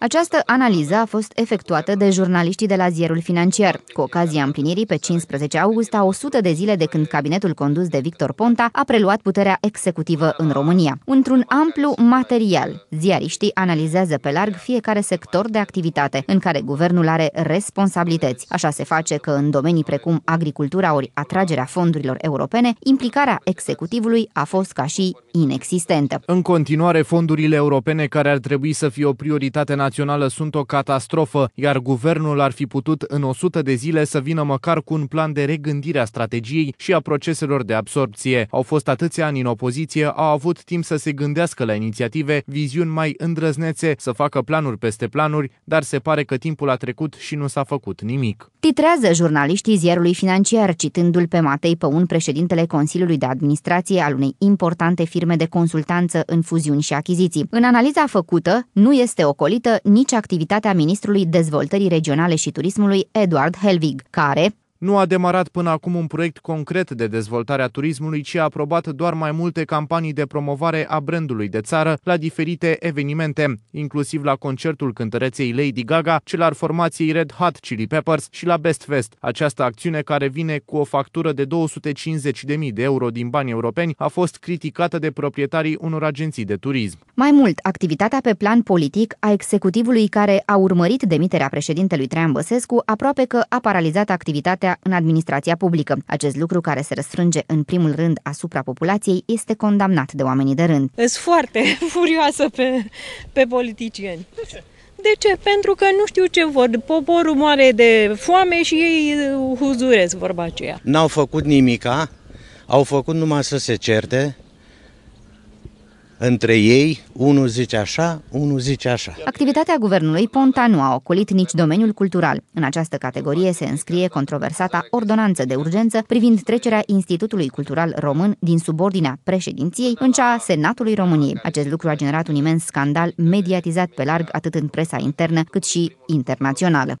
Această analiză a fost efectuată de jurnaliștii de la Zierul Financiar, cu ocazia împlinirii pe 15 august a 100 de zile de când cabinetul condus de Victor Ponta a preluat puterea executivă în România. Într-un amplu material, ziariștii analizează pe larg fiecare sector de activitate în care guvernul are responsabilități. Așa se face că în domenii precum agricultura ori atragerea fondurilor europene, implicarea executivului a fost ca și inexistentă. În continuare, fondurile europene care ar trebui să fie oprite prioritate națională sunt o catastrofă, iar guvernul ar fi putut în 100 de zile să vină măcar cu un plan de regândire a strategiei și a proceselor de absorpție. Au fost atâția ani în opoziție, au avut timp să se gândească la inițiative, viziuni mai îndrăznețe, să facă planuri peste planuri, dar se pare că timpul a trecut și nu s-a făcut nimic. Titrează jurnaliștii ziarului financiar, citându-l pe Matei Păun, președintele Consiliului de Administrație al unei importante firme de consultanță în fuziuni și achiziții. În analiza făcută, nu este este ocolită nici activitatea ministrului dezvoltării regionale și turismului Eduard Helvig, care, nu a demarat până acum un proiect concret de dezvoltare a turismului, ci a aprobat doar mai multe campanii de promovare a brandului de țară la diferite evenimente, inclusiv la concertul cântăreței Lady Gaga, cel al formației Red Hot Chili Peppers și la Best Fest. Această acțiune, care vine cu o factură de 250.000 de euro din bani europeni, a fost criticată de proprietarii unor agenții de turism. Mai mult, activitatea pe plan politic a executivului care a urmărit demiterea președintelui Traian Băsescu aproape că a paralizat activitatea în administrația publică. Acest lucru care se răsfrânge în primul rând asupra populației este condamnat de oamenii de rând. Sunt foarte furioasă pe, pe politicieni. De ce? De ce? Pentru că nu știu ce vor. Poporul moare de foame și ei huzuresc vorba aceea. N-au făcut nimica, au făcut numai să se certe, între ei, unul zice așa, unul zice așa. Activitatea guvernului Ponta nu a ocolit nici domeniul cultural. În această categorie se înscrie controversata ordonanță de urgență privind trecerea Institutului Cultural Român din subordinea președinției în cea a Senatului României. Acest lucru a generat un imens scandal mediatizat pe larg atât în presa internă cât și internațională.